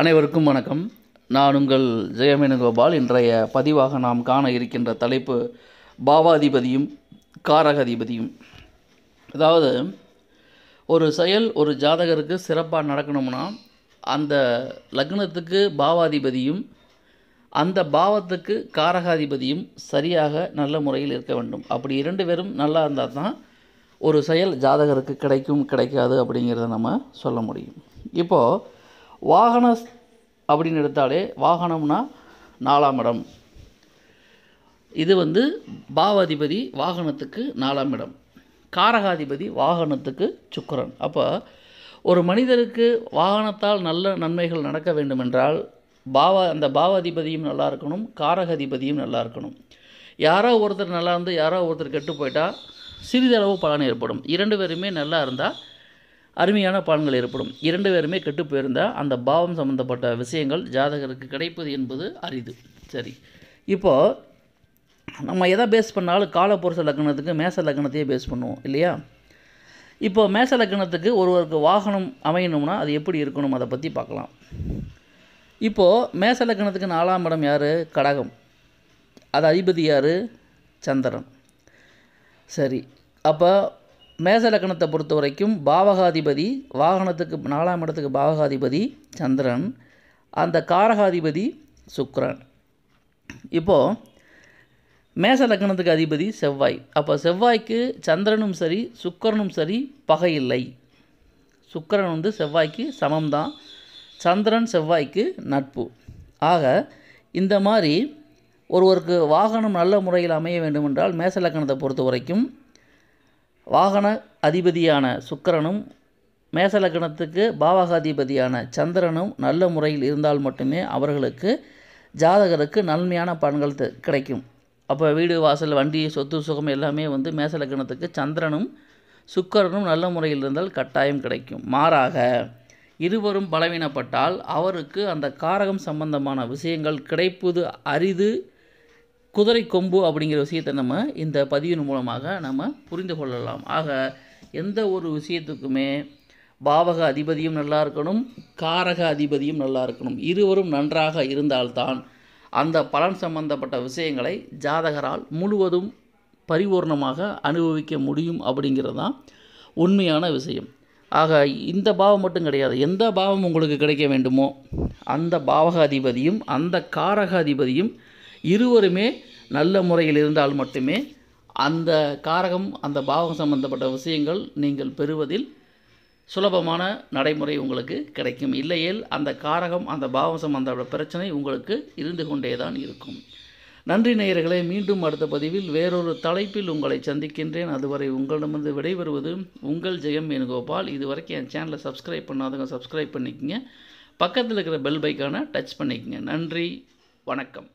அனைவருக்கும் வணக்கம் நான் உங்கள் ஜெயமேனுகோபால் இன்றைய பதிவாக நாம் காண இருக்கின்ற தலைப்பு பாவாதிபதியும் அதிபதியும் அதாவது ஒரு செயல் ஒரு ஜாதகருக்கு சிறப்பாக நடக்கணும்னா அந்த லக்னத்துக்கு பாவாதிபதியும் அந்த பாவத்துக்கு காரகாதிபதியும் சரியாக நல்ல முறையில் இருக்க வேண்டும் அப்படி இரண்டு பேரும் நல்லா இருந்தால் தான் ஒரு செயல் ஜாதகருக்கு கிடைக்கும் கிடைக்காது அப்படிங்கிறத நம்ம சொல்ல முடியும் இப்போது வாகன அப்படின்னு எடுத்தாலே வாகனம்னா நாலாம் இடம் இது வந்து பாவாதிபதி வாகனத்துக்கு நாலாம் இடம் காரகாதிபதி வாகனத்துக்கு சுக்கரன் அப்போ ஒரு மனிதருக்கு வாகனத்தால் நல்ல நன்மைகள் நடக்க வேண்டுமென்றால் பாவா அந்த பாவாதிபதியும் நல்லா இருக்கணும் காரகாதிபதியும் நல்லா இருக்கணும் யாரோ ஒருத்தர் நல்லா இருந்து யாரோ ஒருத்தர் கெட்டு போயிட்டால் சிறிதளவு பலன் ஏற்படும் இரண்டு பேருமே நல்லா இருந்தால் அருமையான பலன்கள் ஏற்படும் இரண்டு பேருமே கெட்டு போயிருந்தால் அந்த பாவம் சம்மந்தப்பட்ட விஷயங்கள் ஜாதகருக்கு கிடைப்பது என்பது அரிது சரி இப்போது நம்ம எதை பேஸ் பண்ணாலும் காலப்புரச லக்னத்துக்கு மேச லக்னத்தையே பேஸ் பண்ணுவோம் இல்லையா இப்போது மேச லக்னத்துக்கு ஒருவருக்கு வாகனம் அமையணும்னா அது எப்படி இருக்கணும் அதை பற்றி பார்க்கலாம் இப்போது மேச லக்னத்துக்கு நாலாம் இடம் யார் கடகம் அது அதிபதி யார் சந்திரன் சரி அப்போ மேச லக்னத்தை பொறுத்த வரைக்கும் பாவகாதிபதி வாகனத்துக்கு நாலாம் இடத்துக்கு பாவகாதிபதி சந்திரன் அந்த காரகாதிபதி சுக்ரன் இப்போது மேச லக்னத்துக்கு அதிபதி செவ்வாய் அப்போ செவ்வாய்க்கு சந்திரனும் சரி சுக்கரனும் சரி பகை இல்லை சுக்கரன் வந்து செவ்வாய்க்கு சமம்தான் சந்திரன் செவ்வாய்க்கு நட்பு ஆக இந்த மாதிரி ஒருவருக்கு வாகனம் நல்ல முறையில் அமைய வேண்டுமென்றால் மேச லக்கணத்தை பொறுத்த வரைக்கும் வாகன அதிபதியான சுக்கரனும் மேசலக்கணத்துக்கு பாவகாதிபதியான சந்திரனும் நல்ல முறையில் இருந்தால் மட்டுமே அவர்களுக்கு ஜாதகருக்கு நன்மையான பலன்கள் கிடைக்கும் அப்போ வீடு வாசல் வண்டி சொத்து சுகம் எல்லாமே வந்து மேசலக்கணத்துக்கு சந்திரனும் சுக்கரனும் நல்ல முறையில் இருந்தால் கட்டாயம் கிடைக்கும் மாறாக இருவரும் பலவீனப்பட்டால் அவருக்கு அந்த காரகம் சம்பந்தமான விஷயங்கள் கிடைப்பது அரிது குதிரை கொம்பு அப்படிங்கிற விஷயத்தை நம்ம இந்த பதிவின் மூலமாக நம்ம புரிந்து கொள்ளலாம் ஆக எந்த ஒரு விஷயத்துக்குமே பாவக அதிபதியும் நல்லா இருக்கணும் காரக அதிபதியும் நல்லா இருக்கணும் இருவரும் நன்றாக இருந்தால்தான் அந்த பலன் சம்பந்தப்பட்ட விஷயங்களை ஜாதகரால் முழுவதும் பரிபூர்ணமாக அனுபவிக்க முடியும் அப்படிங்கிறது தான் உண்மையான விஷயம் ஆக இந்த பாவம் மட்டும் கிடையாது எந்த பாவம் உங்களுக்கு கிடைக்க வேண்டுமோ அந்த பாவக அதிபதியும் அந்த காரக அதிபதியும் இருவருமே நல்ல முறையில் இருந்தால் மட்டுமே அந்த காரகம் அந்த பாவகம் சம்பந்தப்பட்ட விஷயங்கள் நீங்கள் பெறுவதில் சுலபமான நடைமுறை உங்களுக்கு கிடைக்கும் இல்லையேல் அந்த காரகம் அந்த பாவம் சம்பந்தப்பட்ட பிரச்சனை உங்களுக்கு இருந்து கொண்டே தான் இருக்கும் நன்றி நேயர்களே மீண்டும் அடுத்த பதிவில் வேறொரு தலைப்பில் உங்களை சந்திக்கின்றேன் அதுவரை உங்களிடமிருந்து விடைபெறுவது உங்கள் ஜெயம் வேணுகோபால் இதுவரைக்கும் என் சேனலை சப்ஸ்கிரைப் பண்ணாதவங்க சப்ஸ்கிரைப் பண்ணிக்கோங்க பக்கத்தில் இருக்கிற பெல் பைக்கான டச் பண்ணிக்கோங்க நன்றி வணக்கம்